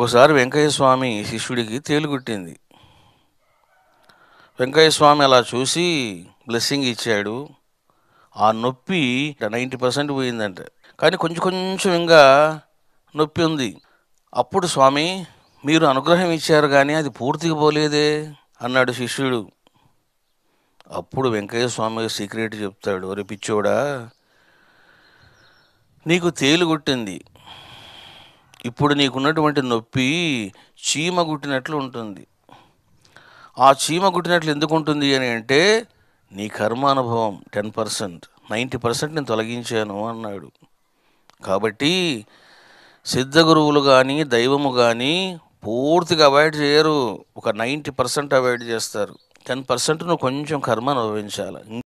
ఒకసారి వెంకయ్య స్వామి శిష్యుడికి తేలుగుట్టింది వెంకయ్య స్వామి అలా చూసి బ్లెస్సింగ్ ఇచ్చాడు ఆ నొప్పి నైంటీ పర్సెంట్ పోయిందంట కానీ కొంచెం కొంచెం ఇంకా నొప్పి ఉంది అప్పుడు స్వామి మీరు అనుగ్రహం ఇచ్చారు కానీ అది పూర్తిగా పోలేదే అన్నాడు శిష్యుడు అప్పుడు వెంకయ్య స్వామి సీక్రెట్ చెప్తాడు ఒరే పిచ్చోడా నీకు తేలుగుట్టింది ఇప్పుడు నీకున్నటువంటి నొప్పి చీమ గుట్టినట్లు ఉంటుంది ఆ చీమ గుట్టినట్లు ఎందుకు ఉంటుంది అని అంటే నీ కర్మానుభవం టెన్ పర్సెంట్ నైంటీ పర్సెంట్ నేను తొలగించాను అన్నాడు కాబట్టి సిద్ధ గురువులు కానీ దైవము కానీ పూర్తిగా అవాయిడ్ చేయరు ఒక నైంటీ పర్సెంట్ అవాయిడ్ చేస్తారు టెన్ పర్సెంట్ నువ్వు కొంచెం కర్మ అనుభవించాలి